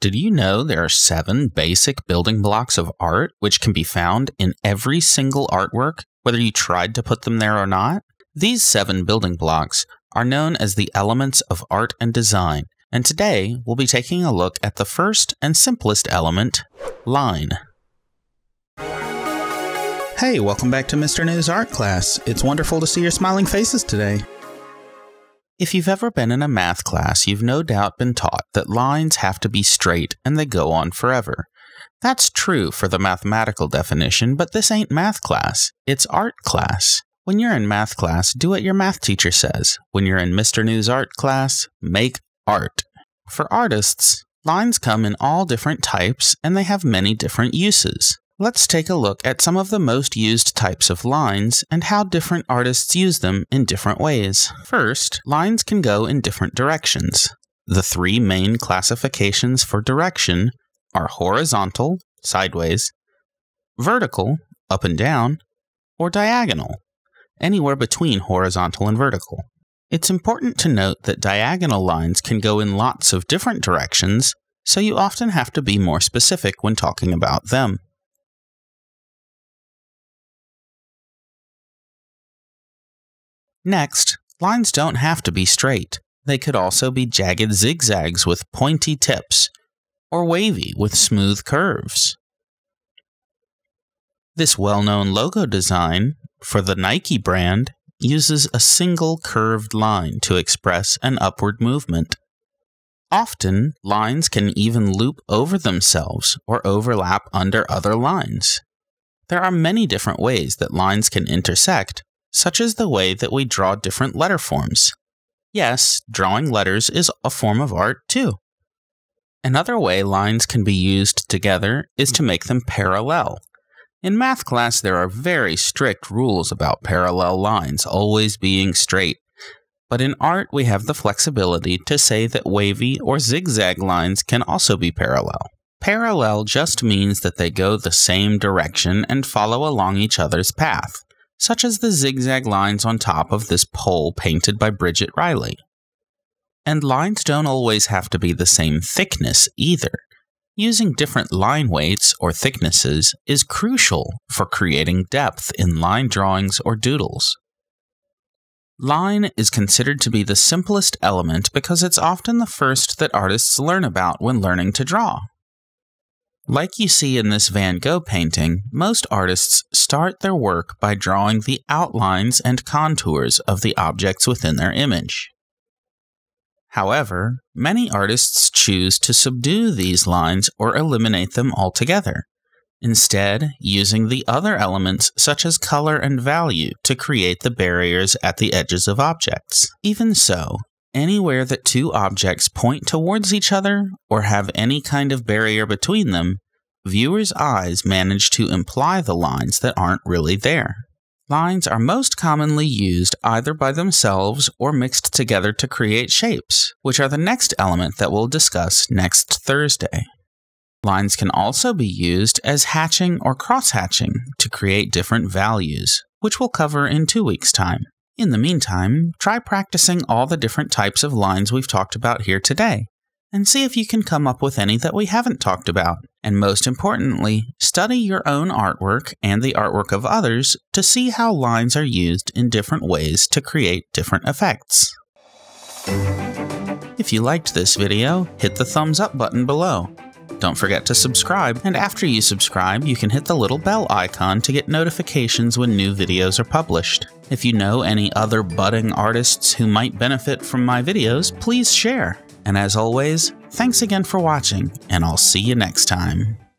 Did you know there are seven basic building blocks of art which can be found in every single artwork, whether you tried to put them there or not? These seven building blocks are known as the elements of art and design, and today we'll be taking a look at the first and simplest element, line. Hey, welcome back to Mr. News Art Class. It's wonderful to see your smiling faces today. If you've ever been in a math class, you've no doubt been taught that lines have to be straight and they go on forever. That's true for the mathematical definition, but this ain't math class, it's art class. When you're in math class, do what your math teacher says. When you're in Mr. News art class, make art. For artists, lines come in all different types and they have many different uses. Let's take a look at some of the most used types of lines and how different artists use them in different ways. First, lines can go in different directions. The three main classifications for direction are horizontal, sideways, vertical, up and down, or diagonal, anywhere between horizontal and vertical. It's important to note that diagonal lines can go in lots of different directions, so you often have to be more specific when talking about them. Next, lines don't have to be straight. They could also be jagged zigzags with pointy tips, or wavy with smooth curves. This well known logo design for the Nike brand uses a single curved line to express an upward movement. Often, lines can even loop over themselves or overlap under other lines. There are many different ways that lines can intersect, such as the way that we draw different letter forms. Yes, drawing letters is a form of art too. Another way lines can be used together is to make them parallel. In math class, there are very strict rules about parallel lines always being straight. But in art, we have the flexibility to say that wavy or zigzag lines can also be parallel. Parallel just means that they go the same direction and follow along each other's path such as the zigzag lines on top of this pole painted by Bridget Riley. And lines don't always have to be the same thickness either. Using different line weights or thicknesses is crucial for creating depth in line drawings or doodles. Line is considered to be the simplest element because it's often the first that artists learn about when learning to draw. Like you see in this Van Gogh painting, most artists start their work by drawing the outlines and contours of the objects within their image. However, many artists choose to subdue these lines or eliminate them altogether, instead, using the other elements such as color and value to create the barriers at the edges of objects. Even so, Anywhere that two objects point towards each other or have any kind of barrier between them, viewers' eyes manage to imply the lines that aren't really there. Lines are most commonly used either by themselves or mixed together to create shapes, which are the next element that we'll discuss next Thursday. Lines can also be used as hatching or cross-hatching to create different values, which we'll cover in two weeks' time. In the meantime, try practicing all the different types of lines we've talked about here today, and see if you can come up with any that we haven't talked about. And most importantly, study your own artwork and the artwork of others to see how lines are used in different ways to create different effects. If you liked this video, hit the thumbs up button below don't forget to subscribe, and after you subscribe, you can hit the little bell icon to get notifications when new videos are published. If you know any other budding artists who might benefit from my videos, please share. And as always, thanks again for watching, and I'll see you next time.